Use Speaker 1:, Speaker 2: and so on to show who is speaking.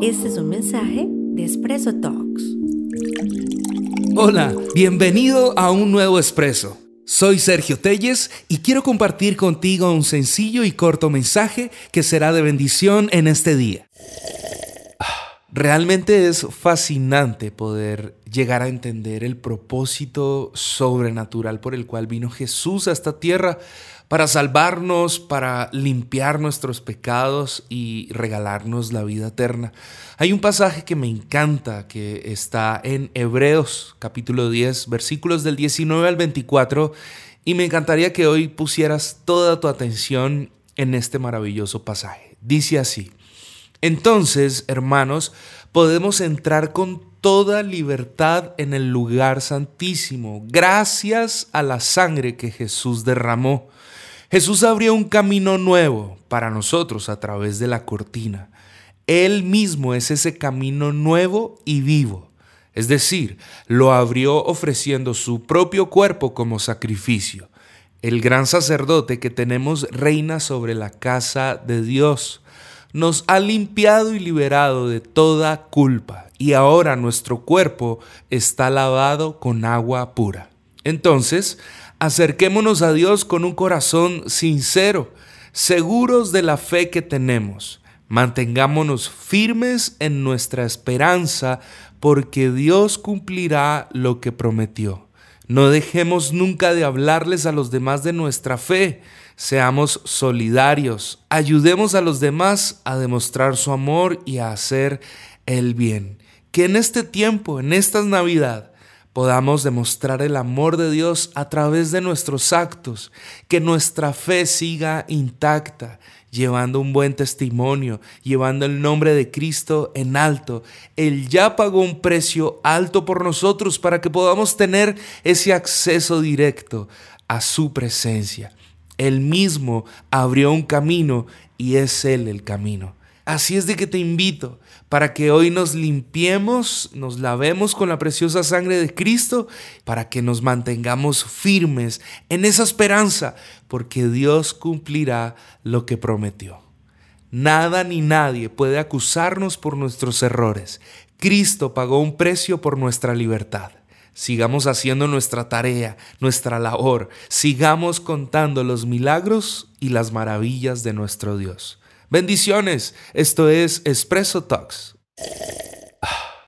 Speaker 1: Este es un mensaje de Espresso Talks. Hola, bienvenido a un nuevo Espresso. Soy Sergio Telles y quiero compartir contigo un sencillo y corto mensaje que será de bendición en este día. Realmente es fascinante poder llegar a entender el propósito sobrenatural por el cual vino Jesús a esta tierra para salvarnos, para limpiar nuestros pecados y regalarnos la vida eterna. Hay un pasaje que me encanta que está en Hebreos capítulo 10 versículos del 19 al 24 y me encantaría que hoy pusieras toda tu atención en este maravilloso pasaje. Dice así. Entonces, hermanos, podemos entrar con toda libertad en el lugar santísimo, gracias a la sangre que Jesús derramó. Jesús abrió un camino nuevo para nosotros a través de la cortina. Él mismo es ese camino nuevo y vivo. Es decir, lo abrió ofreciendo su propio cuerpo como sacrificio. El gran sacerdote que tenemos reina sobre la casa de Dios nos ha limpiado y liberado de toda culpa, y ahora nuestro cuerpo está lavado con agua pura. Entonces, acerquémonos a Dios con un corazón sincero, seguros de la fe que tenemos. Mantengámonos firmes en nuestra esperanza, porque Dios cumplirá lo que prometió. No dejemos nunca de hablarles a los demás de nuestra fe. Seamos solidarios. Ayudemos a los demás a demostrar su amor y a hacer el bien. Que en este tiempo, en esta Navidad, podamos demostrar el amor de Dios a través de nuestros actos, que nuestra fe siga intacta, llevando un buen testimonio, llevando el nombre de Cristo en alto. Él ya pagó un precio alto por nosotros para que podamos tener ese acceso directo a su presencia. Él mismo abrió un camino y es Él el camino. Así es de que te invito para que hoy nos limpiemos, nos lavemos con la preciosa sangre de Cristo, para que nos mantengamos firmes en esa esperanza, porque Dios cumplirá lo que prometió. Nada ni nadie puede acusarnos por nuestros errores. Cristo pagó un precio por nuestra libertad. Sigamos haciendo nuestra tarea, nuestra labor. Sigamos contando los milagros y las maravillas de nuestro Dios. Bendiciones. Esto es Espresso Talks.